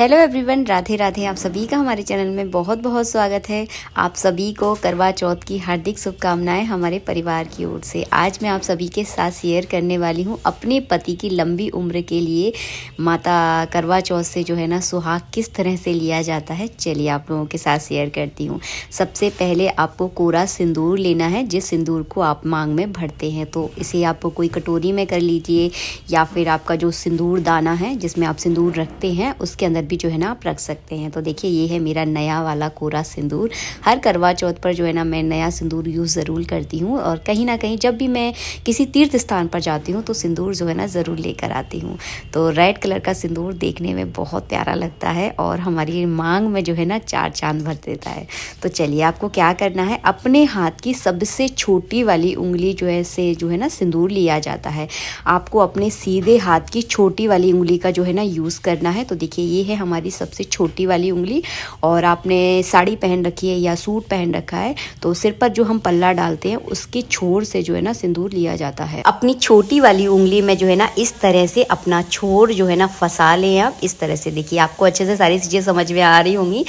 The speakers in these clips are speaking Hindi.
हेलो एवरीवन राधे राधे आप सभी का हमारे चैनल में बहुत बहुत स्वागत है आप सभी को करवा चौथ की हार्दिक शुभकामनाएं हमारे परिवार की ओर से आज मैं आप सभी के साथ शेयर करने वाली हूं अपने पति की लंबी उम्र के लिए माता करवा चौथ से जो है ना सुहाग किस तरह से लिया जाता है चलिए आप लोगों के साथ शेयर करती हूँ सबसे पहले आपको कोरा सिंदूर लेना है जिस सिंदूर को आप मांग में भरते हैं तो इसे आप कोई कटोरी में कर लीजिए या फिर आपका जो सिंदूर दाना है जिसमें आप सिंदूर रखते हैं उसके अंदर भी जो है ना आप रख सकते हैं तो देखिए ये है मेरा नया वाला कोरा सिंदूर हर करवा चौथ पर जो है ना मैं नया सिंदूर यूज़ ज़रूर करती हूँ और कहीं ना कहीं जब भी मैं किसी तीर्थ स्थान पर जाती हूँ तो सिंदूर जो है ना ज़रूर लेकर आती हूँ तो रेड कलर का सिंदूर देखने में बहुत प्यारा लगता है और हमारी मांग में जो है ना चार चांद भर देता है तो चलिए आपको क्या करना है अपने हाथ की सबसे छोटी वाली उंगली जो है से जो है ना सिंदूर लिया जाता है आपको अपने सीधे हाथ की छोटी वाली उंगली का जो है ना यूज़ करना है तो देखिए ये है हमारी सबसे छोटी वाली उंगली और आपने साड़ी पहन रखी है या सूट पहन रखा है तो सिर पर जो हम पल्ला डालते हैं उसके छोर से जो है ना सिंदूर लिया जाता है अपनी छोटी वाली उंगली में जो है ना इस तरह से अपना छोर जो है ना फंसा लें आप इस तरह से देखिए आपको अच्छे से सारी चीज़ें समझ में आ रही होंगी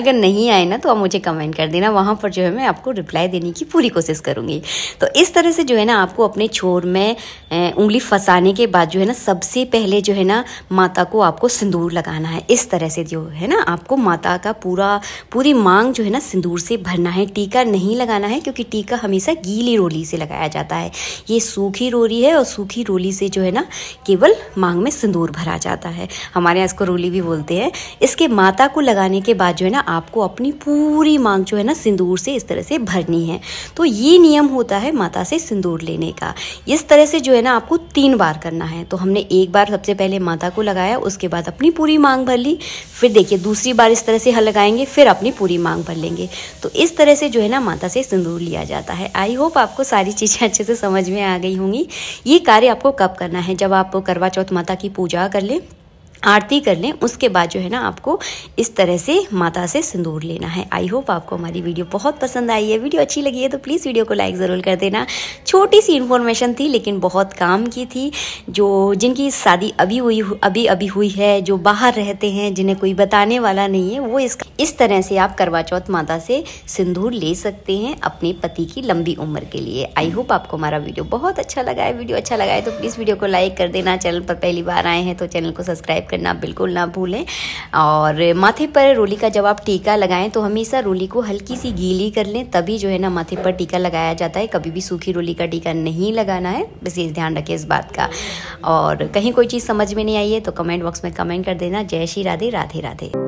अगर नहीं आए ना तो आप मुझे कमेंट कर देना वहाँ पर जो है मैं आपको रिप्लाई देने की पूरी कोशिश करूँगी तो इस तरह से जो है ना आपको अपने छोर में उंगली फंसाने के बाद जो है ना सबसे पहले जो है ना माता को आपको सिंदूर लगाना है इस तरह से जो है ना आपको माता का पूरा पूरी मांग जो है ना सिंदूर से भरना है टीका नहीं लगाना है क्योंकि टीका हमेशा गीली रोली से लगाया जाता है ये सूखी रोली है और सूखी रोली से जो है ना केवल मांग में सिंदूर भरा जाता है हमारे यहाँ इसको रोली भी बोलते हैं इसके माता को लगाने के बाद जो है ना आपको अपनी पूरी मांग जो है ना सिंदूर से इस तरह से भरनी है तो ये नियम होता है माता से सिंदूर लेने का इस तरह से जो है ना आपको तीन बार करना है तो हमने एक बार सबसे पहले माता को लगाया उसके बाद अपनी पूरी मांग भर भर ली फिर देखिए दूसरी बार इस तरह से हल लगाएंगे फिर अपनी पूरी मांग भर लेंगे तो इस तरह से जो है ना माता से सिंदूर लिया जाता है आई होप आपको सारी चीज़ें अच्छे से समझ में आ गई होंगी ये कार्य आपको कब करना है जब आप करवा चौथ माता की पूजा कर लें आरती कर लें उसके बाद जो है ना आपको इस तरह से माता से सिंदूर लेना है आई होप आपको हमारी वीडियो बहुत पसंद आई है वीडियो अच्छी लगी है तो प्लीज़ वीडियो को लाइक ज़रूर कर देना छोटी सी इन्फॉर्मेशन थी लेकिन बहुत काम की थी जो जिनकी शादी अभी हुई अभी अभी हुई है जो बाहर रहते हैं जिन्हें कोई बताने वाला नहीं है वो इस इस तरह से आप करवा चौथ माता से सिंदूर ले सकते हैं अपने पति की लंबी उम्र के लिए आई होप आपको हमारा वीडियो बहुत अच्छा लगा है वीडियो अच्छा लगा है तो प्लीज़ वीडियो को लाइक कर देना चैनल पर पहली बार आए हैं तो चैनल को सब्सक्राइब कर करना बिल्कुल ना भूलें और माथे पर रोली का जब आप टीका लगाएं तो हमेशा रोली को हल्की सी गीली कर लें तभी जो है ना माथे पर टीका लगाया जाता है कभी भी सूखी रोली का टीका नहीं लगाना है विशेष ध्यान रखें इस बात का और कहीं कोई चीज़ समझ में नहीं आई है तो कमेंट बॉक्स में कमेंट कर देना जय श्री राधे राधे राधे